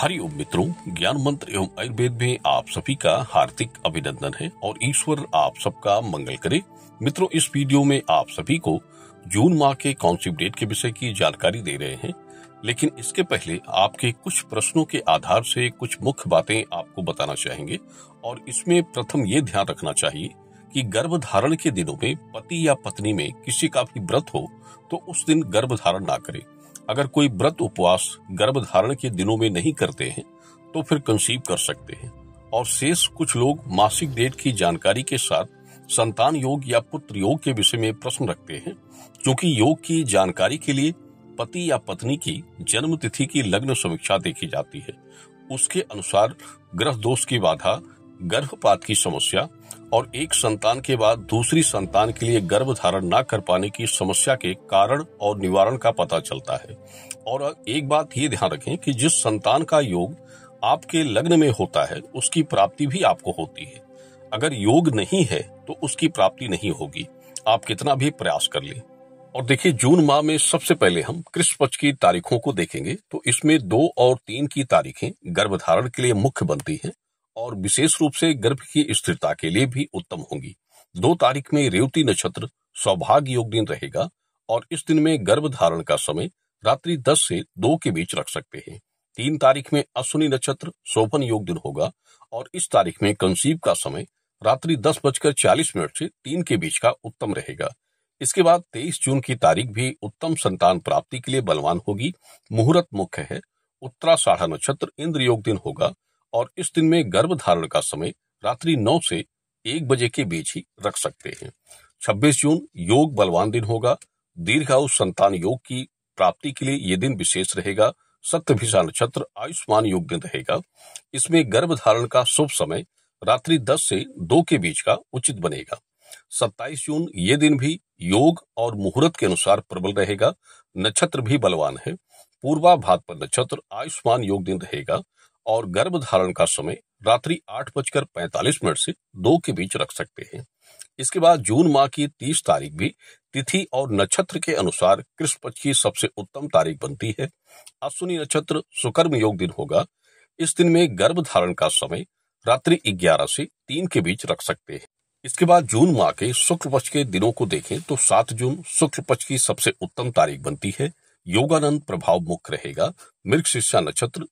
हरिओम मित्रों ज्ञान मंत्र एवं आयुर्वेद में आप सभी का हार्दिक अभिनंदन है और ईश्वर आप सबका मंगल करे मित्रों इस वीडियो में आप सभी को जून माह के सी डेट के विषय की जानकारी दे रहे हैं लेकिन इसके पहले आपके कुछ प्रश्नों के आधार से कुछ मुख्य बातें आपको बताना चाहेंगे और इसमें प्रथम ये ध्यान रखना चाहिए कि धारण के दिनों में पति या पत्नी में किसी का भी व्रत हो तो उस दिन गर्भ धारण ना करें अगर कोई व्रत उपवास गर्भधारण के दिनों में नहीं करते हैं तो फिर कंसीव कर सकते हैं और शेष कुछ लोग मासिक डेट की जानकारी के साथ संतान योग या पुत्र योग के विषय में प्रश्न रखते हैं क्योंकि योग की जानकारी के लिए पति या पत्नी की जन्म तिथि की लग्न समीक्षा देखी जाती है उसके अनुसार ग्रह दोष की बाधा गर्भपात की समस्या और एक संतान के बाद दूसरी संतान के लिए गर्भ धारण न कर पाने की समस्या के कारण और निवारण का पता चलता है और एक बात ये ध्यान रखें कि जिस संतान का योग आपके लग्न में होता है उसकी प्राप्ति भी आपको होती है अगर योग नहीं है तो उसकी प्राप्ति नहीं होगी आप कितना भी प्रयास कर ले और देखिए जून माह में सबसे पहले हम कृष्ण पक्ष की तारीखों को देखेंगे तो इसमें दो और तीन की तारीखें गर्भ धारण के लिए मुख्य बनती हैं और विशेष रूप से गर्भ की स्थिरता के लिए भी उत्तम होंगी दो तारीख में रेवती नक्षत्र सौभाग्य योग दिन रहेगा और इस दिन में गर्भ धारण का समय रात्रि दस से दो के बीच रख सकते हैं तीन तारीख में अश्विनी नक्षत्र शोभन योग दिन होगा और इस तारीख में कंसीव का समय रात्रि दस बजकर चालीस मिनट से तीन के बीच का उत्तम रहेगा इसके बाद तेईस जून की तारीख भी उत्तम संतान प्राप्ति के लिए बलवान होगी मुहूर्त मुख्य है उत्तरा साढ़ा नक्षत्र इंद्र योग दिन होगा और इस दिन में गर्भ धारण का समय रात्रि नौ से एक बजे के बीच ही रख सकते हैं 26 जून योग बलवान दिन होगा दीर्घायु संतान योग की प्राप्ति के लिए ये दिन विशेष रहेगा सत्य भिषा नक्षत्र आयुष्मान योग दिन रहेगा इसमें गर्भ धारण का शुभ समय रात्रि 10 से 2 के बीच का उचित बनेगा 27 जून ये दिन भी योग और मुहूर्त के अनुसार प्रबल रहेगा नक्षत्र भी बलवान है पूर्वा पर नक्षत्र आयुष्मान योग दिन रहेगा और गर्भ धारण का समय रात्रि आठ बजकर पैंतालीस मिनट से दो के बीच रख सकते हैं इसके बाद जून माह की तीस तारीख भी तिथि और नक्षत्र के अनुसार कृष्ण पक्ष की सबसे उत्तम तारीख बनती है अश्विनी नक्षत्र सुकर्म योग दिन होगा इस दिन में गर्भ धारण का समय रात्रि ग्यारह से तीन के बीच रख सकते हैं इसके बाद जून माह के शुक्ल पक्ष के दिनों को देखें तो सात जून शुक्ल पक्ष की सबसे उत्तम तारीख बनती है योगानंद प्रभाव मुख्य रहेगा मृग शिष्या नक्षत्र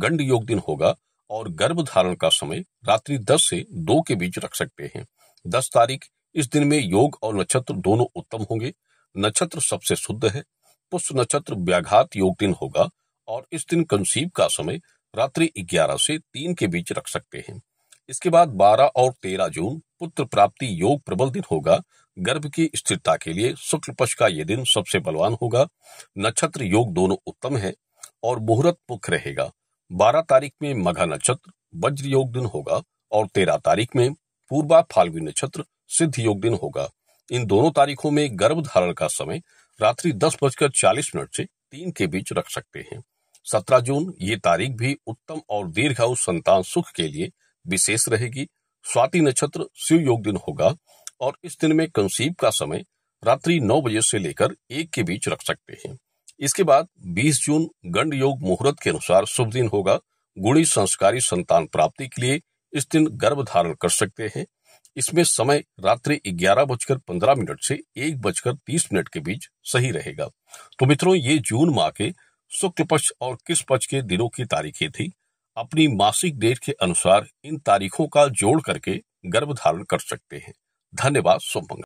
गंड योग दिन होगा और गर्भ धारण का समय रात्रि दस से दो के बीच रख सकते हैं दस तारीख इस दिन में योग और नक्षत्र दोनों उत्तम होंगे नक्षत्र सबसे शुद्ध है पुष्प नक्षत्र व्याघात योग दिन होगा और इस दिन कंसीव का समय रात्रि 11 से 3 के बीच रख सकते हैं इसके बाद 12 और 13 जून पुत्र प्राप्ति योग प्रबल दिन होगा गर्भ की स्थिरता के लिए शुक्ल पक्ष का यह दिन सबसे बलवान होगा नक्षत्र योग दोनों उत्तम है और मुहूर्त मुख्य रहेगा बारह तारीख में मघा नक्षत्र वज्र योग दिन होगा और तेरह तारीख में पूर्वा फाल्गुनी नक्षत्र सिद्ध योग दिन होगा इन दोनों तारीखों में गर्भ धारण का समय रात्रि दस बजकर चालीस मिनट से तीन के बीच रख सकते हैं सत्रह जून ये तारीख भी उत्तम और दीर्घायु संतान सुख के लिए विशेष रहेगी स्वाति नक्षत्र शिव योग दिन होगा और इस दिन में कंसीब का समय रात्रि नौ बजे से लेकर एक के बीच रख सकते हैं इसके बाद 20 जून गंड योग मुहूर्त के अनुसार शुभ दिन होगा गुणी संस्कारी संतान प्राप्ति के लिए इस दिन गर्भ धारण कर सकते हैं इसमें समय रात्रि ग्यारह बजकर पंद्रह मिनट से एक बजकर तीस मिनट के बीच सही रहेगा तो मित्रों ये जून माह के शुक्ल पक्ष और किस पक्ष के दिनों की तारीखें थी अपनी मासिक डेट के अनुसार इन तारीखों का जोड़ करके गर्भ धारण कर सकते हैं धन्यवाद सोमंग